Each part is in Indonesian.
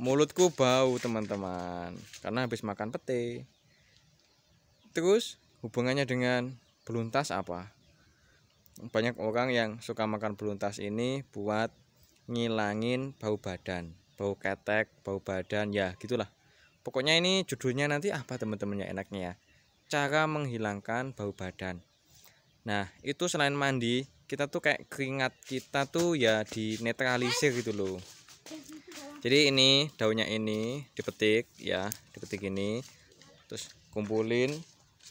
mulutku bau teman-teman karena habis makan pete terus hubungannya dengan beluntas apa banyak orang yang suka makan beluntas ini buat ngilangin bau badan bau ketek bau badan ya gitulah pokoknya ini judulnya nanti apa teman-temannya enaknya ya cara menghilangkan bau badan nah itu selain mandi kita tuh kayak keringat kita tuh ya dinetralisir gitu loh jadi ini daunnya ini dipetik ya dipetik ini terus kumpulin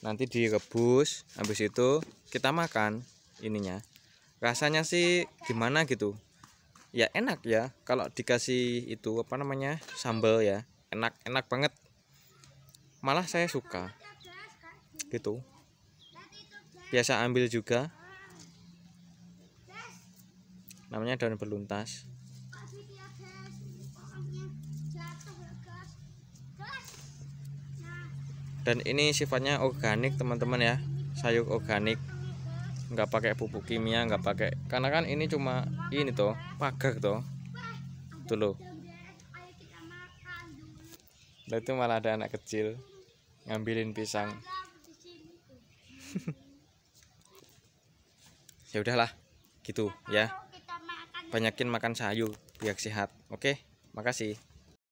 nanti direbus habis itu kita makan ininya rasanya sih gimana gitu ya enak ya kalau dikasih itu apa namanya sambal ya enak enak banget malah saya suka gitu biasa ambil juga namanya daun beluntas dan ini sifatnya organik teman-teman ya sayur organik nggak pakai pupuk kimia nggak pakai karena kan ini cuma ini tuh pagar tuh dulu loh itu malah ada anak kecil ngambilin pisang ya udahlah gitu ya banyakin makan sayur biar sehat oke makasih